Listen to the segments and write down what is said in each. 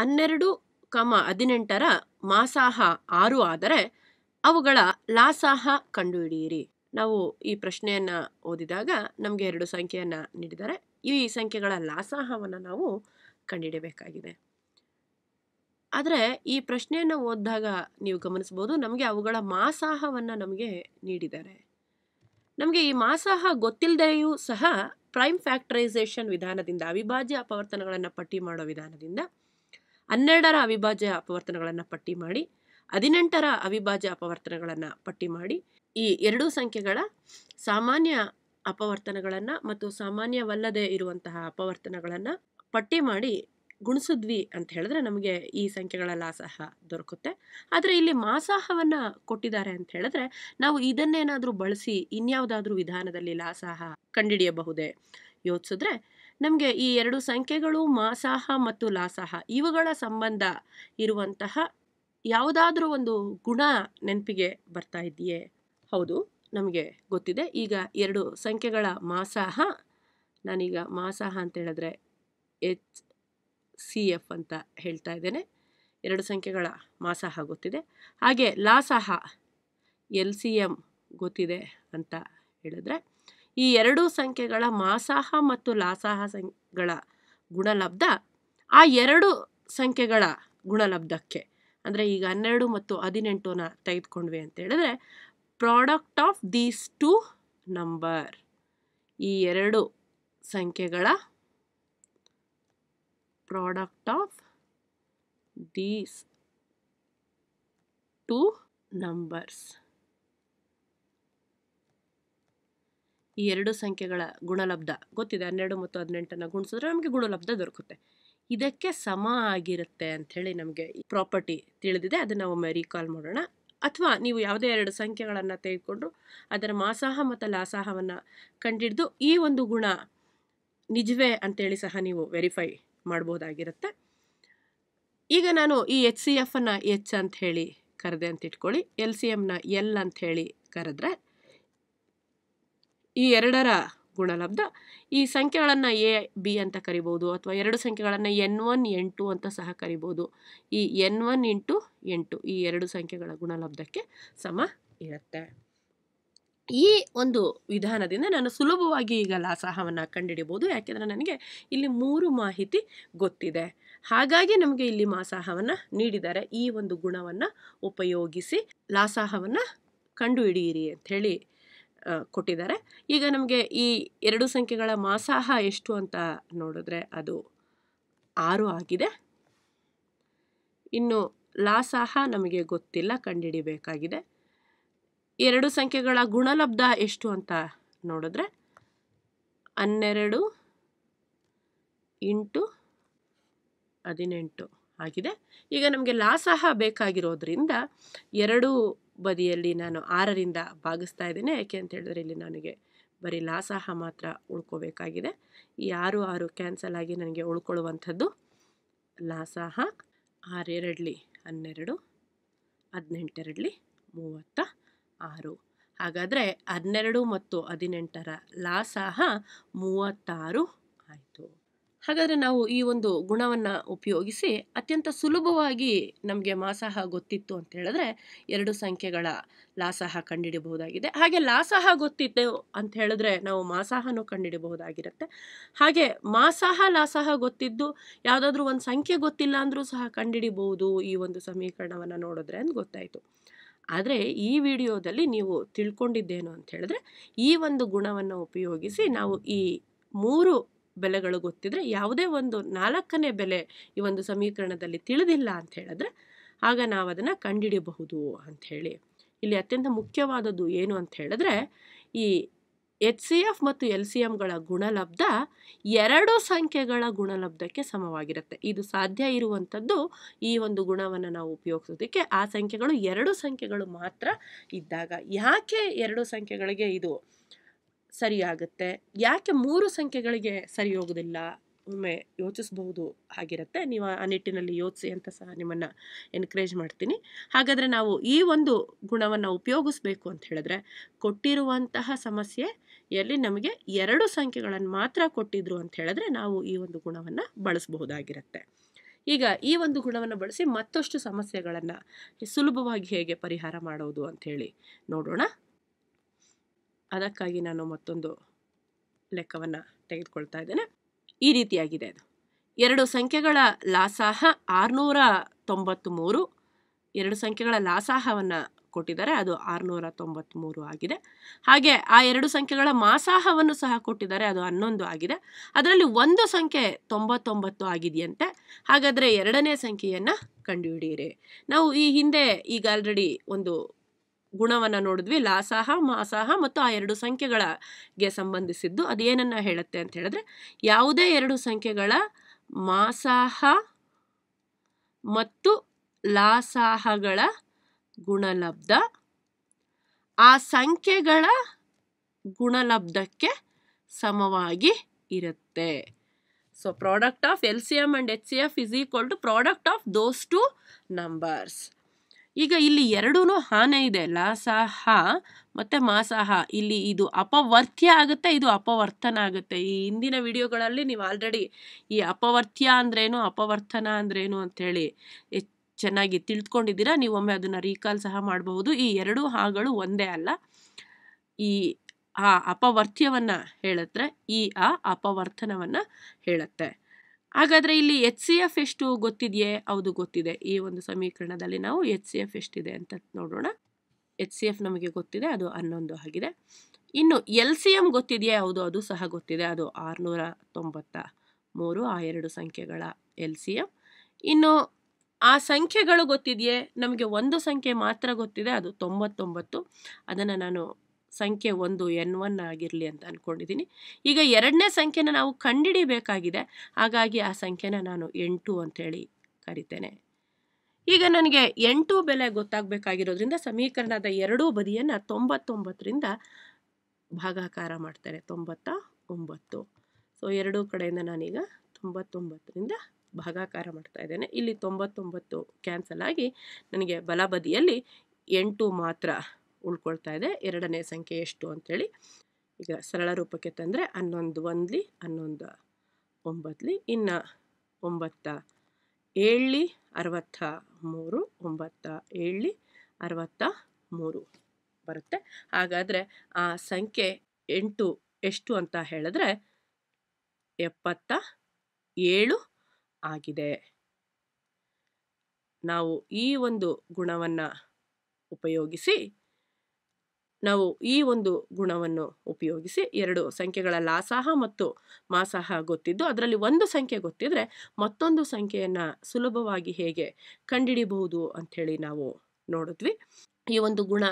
ಹನ್ನೆರಡು ಕಮ ಹದಿನೆಂಟರ ಮಾಸಾಹ ಆರು ಆದರೆ ಅವುಗಳ ಲಾಸಾಹ ಕಂಡುಹಿಡಿಯಿರಿ ನಾವು ಈ ಪ್ರಶ್ನೆಯನ್ನು ಓದಿದಾಗ ನಮಗೆ ಎರಡು ಸಂಖ್ಯೆಯನ್ನು ನೀಡಿದರೆ ಈ ಸಂಖ್ಯೆಗಳ ಲಾಸಾಹವನ್ನು ನಾವು ಕಂಡುಹಿಡಬೇಕಾಗಿದೆ ಆದರೆ ಈ ಪ್ರಶ್ನೆಯನ್ನು ಓದಿದಾಗ ನೀವು ಗಮನಿಸ್ಬೋದು ನಮಗೆ ಅವುಗಳ ಮಾಸಾಹವನ್ನು ನಮಗೆ ನೀಡಿದ್ದಾರೆ ನಮಗೆ ಈ ಮಾಸಾಹ ಗೊತ್ತಿಲ್ಲದೆಯೂ ಸಹ ಪ್ರೈಮ್ ಫ್ಯಾಕ್ಟರೈಸೇಷನ್ ವಿಧಾನದಿಂದ ಅವಿಭಾಜ್ಯ ಅಪವರ್ತನಗಳನ್ನು ಪಟ್ಟಿ ಮಾಡೋ ವಿಧಾನದಿಂದ ಹನ್ನೆರಡರ ಅವಿಭಾಜ್ಯ ಅಪವರ್ತನಗಳನ್ನು ಪಟ್ಟಿ ಮಾಡಿ ಹದಿನೆಂಟರ ಅವಿಭಾಜ್ಯ ಅಪವರ್ತನಗಳನ್ನು ಪಟ್ಟಿ ಮಾಡಿ ಈ ಎರಡೂ ಸಂಖ್ಯೆಗಳ ಸಾಮಾನ್ಯ ಅಪವರ್ತನಗಳನ್ನು ಮತ್ತು ಸಾಮಾನ್ಯವಲ್ಲದೆ ಇರುವಂತಹ ಅಪವರ್ತನಗಳನ್ನು ಪಟ್ಟಿ ಮಾಡಿ ಗುಣಿಸಿದ್ವಿ ಅಂತ ಹೇಳಿದ್ರೆ ನಮಗೆ ಈ ಸಂಖ್ಯೆಗಳ ಲಾಸಾಹ ದೊರಕುತ್ತೆ ಆದರೆ ಇಲ್ಲಿ ಮಾಸಾಹವನ್ನು ಕೊಟ್ಟಿದ್ದಾರೆ ಅಂತ ಹೇಳಿದ್ರೆ ನಾವು ಇದನ್ನೇನಾದರೂ ಬಳಸಿ ಇನ್ಯಾವುದಾದ್ರೂ ವಿಧಾನದಲ್ಲಿ ಲಾಸಾಹ ಕಂಡಿಡಿಯಬಹುದೇ ಯೋಚಿಸಿದ್ರೆ ನಮಗೆ ಈ ಎರಡು ಸಂಖ್ಯೆಗಳು ಮಾಸಾಹ ಮತ್ತು ಲಾಸಾಹ ಇವುಗಳ ಸಂಬಂಧ ಇರುವಂತಹ ಯಾವುದಾದ್ರೂ ಒಂದು ಗುಣ ನೆನಪಿಗೆ ಬರ್ತಾ ಇದೆಯೇ ಹೌದು ನಮಗೆ ಗೊತ್ತಿದೆ ಈಗ ಎರಡು ಸಂಖ್ಯೆಗಳ ಮಾಸಾಹ ನಾನೀಗ ಮಾಸಾಹ ಅಂತ ಹೇಳಿದ್ರೆ ಎಚ್ ಸಿ ಎಫ್ ಅಂತ ಹೇಳ್ತಾ ಇದ್ದೇನೆ ಎರಡು ಸಂಖ್ಯೆಗಳ ಮಾಸಾಹ ಗೊತ್ತಿದೆ ಹಾಗೆ ಲಾಸಾಹ ಎಲ್ ಸಿ ಎಮ್ ಗೊತ್ತಿದೆ ಅಂತ ಹೇಳಿದ್ರೆ ಈ ಎರಡೂ ಸಂಖ್ಯೆಗಳ ಮಾಸಾಹ ಮತ್ತು ಲಾಸಾಹ ಸಂಖ್ಯೆಗಳ ಗುಣಲಬ್ಧ ಆ ಎರಡು ಸಂಖ್ಯೆಗಳ ಗುಣಲಬ್ಧಕ್ಕೆ ಅಂದರೆ ಈಗ ಹನ್ನೆರಡು ಮತ್ತು ಹದಿನೆಂಟುನ ತೆಗೆದುಕೊಂಡ್ವಿ ಅಂತ ಹೇಳಿದ್ರೆ product of these two number ಈ ಎರಡು ಸಂಖ್ಯೆಗಳ product of these two numbers ಈ ಎರಡು ಸಂಖ್ಯೆಗಳ ಗುಣಲಬ್ಧ ಗೊತ್ತಿದೆ ಹನ್ನೆರಡು ಮತ್ತು ಹದಿನೆಂಟನ್ನು ಗುಣಿಸಿದ್ರೆ ನಮಗೆ ಗುಣಲಬ್ಧ ದೊರಕುತ್ತೆ ಇದಕ್ಕೆ ಸಮ ಆಗಿರುತ್ತೆ ಅಂಥೇಳಿ ನಮಗೆ ಈ ಪ್ರಾಪರ್ಟಿ ತಿಳಿದಿದೆ ಅದನ್ನು ಒಮ್ಮೆ ರೀಕಾಲ್ ಮಾಡೋಣ ಅಥವಾ ನೀವು ಯಾವುದೇ ಎರಡು ಸಂಖ್ಯೆಗಳನ್ನು ತೆಗೆದುಕೊಂಡು ಅದರ ಮಾಸಾಹ ಮತ್ತು ಲಾಸಾಹವನ್ನು ಕಂಡಿಡಿದು ಈ ಒಂದು ಗುಣ ನಿಜವೇ ಅಂತೇಳಿ ಸಹ ನೀವು ವೆರಿಫೈ ಮಾಡ್ಬೋದಾಗಿರುತ್ತೆ ಈಗ ನಾನು ಈ ಎಚ್ ಸಿ ಎಫನ್ನು ಎಚ್ ಅಂತ ಹೇಳಿ ಕರೆದೆ ಅಂತ ಇಟ್ಕೊಳ್ಳಿ ಎಲ್ ಸಿ ಎಮ್ನ ಎಲ್ ಅಂತ ಹೇಳಿ ಕರೆದ್ರೆ ಈ ಎರಡರ ಗುಣಲಬ್ಧ ಈ ಸಂಖ್ಯೆಗಳನ್ನು ಎ ಬಿ ಅಂತ ಕರಿಬೋದು ಅಥವಾ ಎರಡು ಸಂಖ್ಯೆಗಳನ್ನು ಎನ್ ಒನ್ ಎಂಟು ಅಂತ ಸಹ ಕರಿಬೋದು ಈ ಎನ್ ಒನ್ ಇಂಟು ಎಂಟು ಈ ಎರಡು ಸಂಖ್ಯೆಗಳ ಗುಣಲಬ್ಧಕ್ಕೆ ಸಮ ಇರುತ್ತೆ ಈ ಒಂದು ವಿಧಾನದಿಂದ ನಾನು ಸುಲಭವಾಗಿ ಈಗ ಲಾಸಾಹವನ್ನು ಕಂಡುಹಿಡಿಬೋದು ಯಾಕೆಂದರೆ ನನಗೆ ಇಲ್ಲಿ ಮೂರು ಮಾಹಿತಿ ಗೊತ್ತಿದೆ ಹಾಗಾಗಿ ನಮಗೆ ಇಲ್ಲಿ ಮಾಸಾಹವನ್ನು ನೀಡಿದ್ದಾರೆ ಈ ಒಂದು ಗುಣವನ್ನು ಉಪಯೋಗಿಸಿ ಲಾಸಾಹವನ್ನು ಕಂಡುಹಿಡಿಯಿರಿ ಅಂಥೇಳಿ ಕೊಟ್ಟಿದ್ದಾರೆ ಈಗ ನಮಗೆ ಈ ಎರಡು ಸಂಖ್ಯೆಗಳ ಮಾಸಾಹ ಎಷ್ಟು ಅಂತ ನೋಡಿದ್ರೆ ಅದು ಆರು ಆಗಿದೆ ಇನ್ನು ಲಾಸಾಹ ನಮಗೆ ಗೊತ್ತಿಲ್ಲ ಕಂಡುಹಿಡಿಬೇಕಾಗಿದೆ ಎರಡು ಸಂಖ್ಯೆಗಳ ಗುಣಲಬ್ಧ ಎಷ್ಟು ಅಂತ ನೋಡಿದ್ರೆ ಹನ್ನೆರಡು ಇಂಟು ಹದಿನೆಂಟು ಆಗಿದೆ ಈಗ ನಮಗೆ ಸಹ ಬೇಕಾಗಿರೋದ್ರಿಂದ ಎರಡೂ ಬದಿಯಲ್ಲಿ ನಾನು ಆರರಿಂದ ಭಾಗಿಸ್ತಾ ಇದ್ದೇನೆ ಯಾಕೆ ಅಂತ ಹೇಳಿದ್ರೆ ಇಲ್ಲಿ ನನಗೆ ಬರೀ ಸಹ ಮಾತ್ರ ಉಳ್ಕೋಬೇಕಾಗಿದೆ ಈ ಆರು ಆರು ಕ್ಯಾನ್ಸಲ್ ಆಗಿ ನನಗೆ ಉಳ್ಕೊಳ್ಳುವಂಥದ್ದು ಲಾಸಹ ಆರೆರಡ್ಲಿ ಹನ್ನೆರಡು ಹದಿನೆಂಟೆರಡ್ಲಿ ಮೂವತ್ತ ಆರು ಹಾಗಾದರೆ ಹನ್ನೆರಡು ಮತ್ತು ಹದಿನೆಂಟರ ಲಾಸಾಹ ಮೂವತ್ತಾರು ಆಯಿತು ಹಾಗಾದರೆ ನಾವು ಈ ಒಂದು ಗುಣವನ್ನು ಉಪಯೋಗಿಸಿ ಅತ್ಯಂತ ಸುಲಭವಾಗಿ ನಮಗೆ ಮಾಸಾಹ ಗೊತ್ತಿತ್ತು ಅಂತ ಹೇಳಿದ್ರೆ ಎರಡು ಸಂಖ್ಯೆಗಳ ಲಾಸಹ ಕಂಡುಹಿಡಬಹುದಾಗಿದೆ ಹಾಗೆ ಲಾಸಹ ಗೊತ್ತಿತ್ತು ಅಂತ ಹೇಳಿದ್ರೆ ನಾವು ಮಾಸಾಹನೂ ಕಂಡುಹಿಡಬಹುದಾಗಿರುತ್ತೆ ಹಾಗೆ ಮಾಸಾಹ ಲಾಸಾಹ ಗೊತ್ತಿದ್ದು ಯಾವುದಾದ್ರೂ ಒಂದು ಸಂಖ್ಯೆ ಗೊತ್ತಿಲ್ಲ ಅಂದರೂ ಸಹ ಕಂಡುಹಿಡಿಬಹುದು ಈ ಒಂದು ಸಮೀಕರಣವನ್ನು ನೋಡಿದ್ರೆ ಅಂತ ಗೊತ್ತಾಯಿತು ಆದರೆ ಈ ವಿಡಿಯೋದಲ್ಲಿ ನೀವು ತಿಳ್ಕೊಂಡಿದ್ದೇನು ಅಂತ ಹೇಳಿದ್ರೆ ಈ ಒಂದು ಗುಣವನ್ನು ಉಪಯೋಗಿಸಿ ನಾವು ಈ ಮೂರು ಬೆಲೆಗಳು ಗೊತ್ತಿದ್ರೆ ಯಾವುದೇ ಒಂದು ನಾಲ್ಕನೇ ಬೆಲೆ ಈ ಒಂದು ಸಮೀಕರಣದಲ್ಲಿ ತಿಳಿದಿಲ್ಲ ಅಂತ ಹೇಳಿದ್ರೆ ಆಗ ನಾವು ಅದನ್ನು ಕಂಡುಹಿಡಿಯಬಹುದು ಅಂಥೇಳಿ ಇಲ್ಲಿ ಅತ್ಯಂತ ಮುಖ್ಯವಾದದ್ದು ಏನು ಅಂತ ಹೇಳಿದ್ರೆ ಈ ಎಚ್ ಸಿ ಎಫ್ ಮತ್ತು ಎಲ್ ಸಿ ಎಮ್ಗಳ ಗುಣಲಬ್ಧ ಎರಡು ಸಂಖ್ಯೆಗಳ ಗುಣಲಬ್ಧಕ್ಕೆ ಸಮವಾಗಿರುತ್ತೆ ಇದು ಸಾಧ್ಯ ಇರುವಂಥದ್ದು ಈ ಒಂದು ಗುಣವನ್ನು ನಾವು ಉಪಯೋಗಿಸೋದಕ್ಕೆ ಆ ಸಂಖ್ಯೆಗಳು ಎರಡು ಸಂಖ್ಯೆಗಳು ಮಾತ್ರ ಇದ್ದಾಗ ಯಾಕೆ ಎರಡು ಸಂಖ್ಯೆಗಳಿಗೆ ಇದು ಸರಿಯಾಗುತ್ತೆ ಯಾಕೆ ಮೂರು ಸಂಖ್ಯೆಗಳಿಗೆ ಸರಿ ಹೋಗೋದಿಲ್ಲ ಒಮ್ಮೆ ಯೋಚಿಸಬಹುದು ಆಗಿರುತ್ತೆ ನೀವು ಆ ನಿಟ್ಟಿನಲ್ಲಿ ಯೋಚಿಸಿ ಅಂತ ಸಹ ನಿಮ್ಮನ್ನು ಎನ್ಕರೇಜ್ ಮಾಡ್ತೀನಿ ಹಾಗಾದರೆ ನಾವು ಈ ಒಂದು ಗುಣವನ್ನು ಉಪಯೋಗಿಸ್ಬೇಕು ಅಂತ ಹೇಳಿದ್ರೆ ಕೊಟ್ಟಿರುವಂತಹ ಸಮಸ್ಯೆಯಲ್ಲಿ ನಮಗೆ ಎರಡು ಸಂಖ್ಯೆಗಳನ್ನು ಮಾತ್ರ ಕೊಟ್ಟಿದ್ರು ಅಂತ ಹೇಳಿದ್ರೆ ನಾವು ಈ ಒಂದು ಗುಣವನ್ನು ಬಳಸಬಹುದಾಗಿರುತ್ತೆ ಈಗ ಈ ಒಂದು ಗುಣವನ್ನು ಬಳಸಿ ಮತ್ತಷ್ಟು ಸಮಸ್ಯೆಗಳನ್ನು ಸುಲಭವಾಗಿ ಹೇಗೆ ಪರಿಹಾರ ಮಾಡೋದು ಅಂಥೇಳಿ ನೋಡೋಣ ಅದಕ್ಕಾಗಿ ನಾನು ಮತ್ತೊಂದು ಲೆಕ್ಕವನ್ನು ತೆಗೆದುಕೊಳ್ತಾ ಇದ್ದೇನೆ ಈ ರೀತಿಯಾಗಿದೆ ಅದು ಎರಡು ಸಂಖ್ಯೆಗಳ ಲಾಸಾಹ ಆರುನೂರ ತೊಂಬತ್ತು ಮೂರು ಎರಡು ಸಂಖ್ಯೆಗಳ ಲಾಸಾಹವನ್ನು ಕೊಟ್ಟಿದ್ದಾರೆ ಅದು ಆರುನೂರ ತೊಂಬತ್ತ್ಮೂರು ಆಗಿದೆ ಹಾಗೆ ಆ ಎರಡು ಸಂಖ್ಯೆಗಳ ಮಾಸಾಹವನ್ನು ಸಹ ಕೊಟ್ಟಿದ್ದಾರೆ ಅದು ಹನ್ನೊಂದು ಆಗಿದೆ ಅದರಲ್ಲಿ ಒಂದು ಸಂಖ್ಯೆ ತೊಂಬತ್ತೊಂಬತ್ತು ಆಗಿದೆಯಂತೆ ಹಾಗಾದರೆ ಎರಡನೇ ಸಂಖ್ಯೆಯನ್ನು ಕಂಡುಹಿಡಿಯಿರಿ ನಾವು ಈ ಹಿಂದೆ ಈಗ ಆಲ್ರೆಡಿ ಒಂದು ಗುಣವನ್ನು ನೋಡಿದ್ವಿ ಲಾಸಾಹ ಮಾಸಾಹ ಮತ್ತು ಆ ಎರಡು ಸಂಖ್ಯೆಗಳಿಗೆ ಸಂಬಂಧಿಸಿದ್ದು ಅದು ಹೇಳುತ್ತೆ ಅಂತ ಹೇಳಿದ್ರೆ ಯಾವುದೇ ಎರಡು ಸಂಖ್ಯೆಗಳ ಮಾಸಾಹ ಮತ್ತು ಲಾಸಾಹಗಳ ಗುಣಲಬ್ಧ ಆ ಸಂಖ್ಯೆಗಳ ಗುಣಲಬ್ಧಕ್ಕೆ ಸಮವಾಗಿ ಇರುತ್ತೆ so product of L C M and H C F is equal to product of those two numbers ಈಗ ಇಲ್ಲಿ ಎರಡೂ ಹಾನೆ ಇದೆ ಲಾಸಾಹ ಮತ್ತು ಮಾಸಾಹ ಇಲ್ಲಿ ಇದು ಅಪವರ್ತ್ಯ ಆಗುತ್ತೆ ಇದು ಅಪವರ್ತನ ಆಗುತ್ತೆ ಈ ಹಿಂದಿನ ವಿಡಿಯೋಗಳಲ್ಲಿ ನೀವು ಆಲ್ರೆಡಿ ಈ ಅಪವರ್ತ್ಯ ಅಂದ್ರೇನು ಅಪವರ್ತನ ಅಂದ್ರೇನು ಅಂಥೇಳಿ ಚೆನ್ನಾಗಿ ತಿಳ್ಕೊಂಡಿದ್ದೀರಾ ನೀವೊಮ್ಮೆ ಅದನ್ನು ರೀಕಾಲ್ ಸಹ ಮಾಡಬಹುದು ಈ ಎರಡೂ ಹಾಗಳು ಒಂದೇ ಅಲ್ಲ ಈ ಆ ಅಪವರ್ತ್ಯವನ್ನು ಹೇಳತ್ರೆ ಈ ಆ ಅಪವರ್ತನವನ್ನು ಹೇಳುತ್ತೆ ಹಾಗಾದರೆ ಇಲ್ಲಿ ಎಚ್ ಸಿ ಎಫ್ ಎಷ್ಟು ಗೊತ್ತಿದೆಯೇ ಹೌದು ಗೊತ್ತಿದೆ ಈ ಒಂದು ಸಮೀಕರಣದಲ್ಲಿ ನಾವು ಎಚ್ ಸಿ ಎಫ್ ಎಷ್ಟಿದೆ ಅಂತ ನೋಡೋಣ ಎಚ್ ಸಿ ಎಫ್ ನಮಗೆ ಗೊತ್ತಿದೆ ಅದು ಹನ್ನೊಂದು ಆಗಿದೆ ಇನ್ನು ಎಲ್ ಸಿ ಎಮ್ ಗೊತ್ತಿದೆಯೇ ಹೌದು ಅದು ಸಹ ಗೊತ್ತಿದೆ ಅದು ಆರುನೂರ ತೊಂಬತ್ತ ಮೂರು ಆ ಎರಡು ಸಂಖ್ಯೆಗಳ ಎಲ್ ಸಿ ಎಮ್ ಇನ್ನು ಆ ಸಂಖ್ಯೆಗಳು ಗೊತ್ತಿದೆಯೇ ನಮಗೆ ಒಂದು ಸಂಖ್ಯೆ ಮಾತ್ರ ಗೊತ್ತಿದೆ ಅದು ತೊಂಬತ್ತೊಂಬತ್ತು ಅದನ್ನು ನಾನು ಸಂಖ್ಯೆ ಒಂದು ಎನ್ ಒನ್ ಆಗಿರಲಿ ಅಂತ ಅಂದ್ಕೊಂಡಿದ್ದೀನಿ ಈಗ ಎರಡನೇ ಸಂಖ್ಯೆನ ನಾವು ಕಂಡಿಡಿಬೇಕಾಗಿದೆ ಹಾಗಾಗಿ ಆ ಸಂಖ್ಯೆನ ನಾನು ಎಂಟು ಅಂಥೇಳಿ ಕರಿತೇನೆ ಈಗ ನನಗೆ ಎಂಟು ಬೆಲೆ ಗೊತ್ತಾಗಬೇಕಾಗಿರೋದ್ರಿಂದ ಸಮೀಕರಣದ ಎರಡೂ ಬದಿಯನ್ನು ತೊಂಬತ್ತೊಂಬತ್ತರಿಂದ ಭಾಗಾಕಾರ ಮಾಡ್ತಾರೆ ತೊಂಬತ್ತ ಒಂಬತ್ತು ಸೊ ಎರಡೂ ಕಡೆಯಿಂದ ನಾನೀಗ ತೊಂಬತ್ತೊಂಬತ್ತರಿಂದ ಭಾಗಾಕಾರ ಮಾಡ್ತಾ ಇದ್ದೇನೆ ಇಲ್ಲಿ ತೊಂಬತ್ತೊಂಬತ್ತು ಕ್ಯಾನ್ಸಲ್ ಆಗಿ ನನಗೆ ಬಲಬದಿಯಲ್ಲಿ ಎಂಟು ಮಾತ್ರ ಉಳ್ಕೊಳ್ತಾ ಇದೆ ಎರಡನೇ ಸಂಖ್ಯೆ ಎಷ್ಟು ಅಂಥೇಳಿ ಈಗ ಸರಳ ರೂಪಕ್ಕೆ ತಂದರೆ ಹನ್ನೊಂದು ಒಂದ್ಲಿ ಹನ್ನೊಂದು ಒಂಬತ್ತಲಿ ಇನ್ನು ಒಂಬತ್ತ ಏಳಲಿ ಅರವತ್ತ ಮೂರು ಒಂಬತ್ತ ಏಳ್ಲಿ ಅರವತ್ತ ಮೂರು ಬರುತ್ತೆ ಹಾಗಾದರೆ ಆ ಸಂಖ್ಯೆ ಎಂಟು ಎಷ್ಟು ಅಂತ ಹೇಳಿದ್ರೆ ಎಪ್ಪತ್ತ ಏಳು ಆಗಿದೆ ನಾವು ಈ ಒಂದು ಗುಣವನ್ನು ಉಪಯೋಗಿಸಿ ನಾವು ಈ ಒಂದು ಗುಣವನ್ನು ಉಪಯೋಗಿಸಿ ಎರಡು ಸಂಖ್ಯೆಗಳ ಲಾಸಾಹ ಮತ್ತು ಮಾಸಾಹ ಗೊತ್ತಿದ್ದು ಅದರಲ್ಲಿ ಒಂದು ಸಂಖ್ಯೆ ಗೊತ್ತಿದ್ರೆ ಮತ್ತೊಂದು ಸಂಖ್ಯೆಯನ್ನು ಸುಲಭವಾಗಿ ಹೇಗೆ ಕಂಡಿಡಿಬಹುದು ಅಂಥೇಳಿ ನಾವು ನೋಡಿದ್ವಿ ಈ ಒಂದು ಗುಣ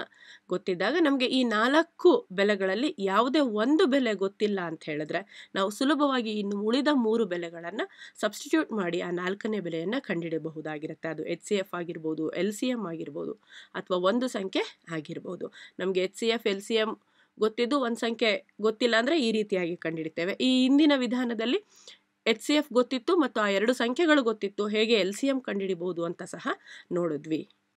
ಗೊತ್ತಿದ್ದಾಗ ನಮಗೆ ಈ ನಾಲ್ಕು ಬೆಲೆಗಳಲ್ಲಿ ಯಾವುದೇ ಒಂದು ಬೆಲೆ ಗೊತ್ತಿಲ್ಲ ಅಂತ ಹೇಳಿದ್ರೆ ನಾವು ಸುಲಭವಾಗಿ ಇನ್ನು ಉಳಿದ ಮೂರು ಬೆಲೆಗಳನ್ನು ಸಬ್ಸ್ಟಿಟ್ಯೂಟ್ ಮಾಡಿ ಆ ನಾಲ್ಕನೇ ಬೆಲೆಯನ್ನು ಕಂಡುಹಿಡಬಹುದಾಗಿರುತ್ತೆ ಅದು ಎಚ್ ಸಿ ಎಫ್ ಆಗಿರ್ಬೋದು ಎಲ್ ಸಿ ಎಮ್ ಆಗಿರ್ಬೋದು ಅಥವಾ ಒಂದು ಸಂಖ್ಯೆ ಆಗಿರ್ಬೋದು ನಮಗೆ H C F L C M ಗೊತ್ತಿದ್ದು ಒಂದು ಸಂಖ್ಯೆ ಗೊತ್ತಿಲ್ಲ ಅಂದರೆ ಈ ರೀತಿಯಾಗಿ ಕಂಡಿಡಿತೇವೆ ಈ ಹಿಂದಿನ ವಿಧಾನದಲ್ಲಿ ಎಚ್ ಸಿ ಎಫ್ ಗೊತ್ತಿತ್ತು ಮತ್ತು ಆ ಎರಡು ಸಂಖ್ಯೆಗಳು ಗೊತ್ತಿತ್ತು ಹೇಗೆ ಎಲ್ ಸಿ ಎಮ್ ಕಂಡುಹಿಡಿಬಹುದು ಅಂತ ಸಹ ನೋಡಿದ್ವಿ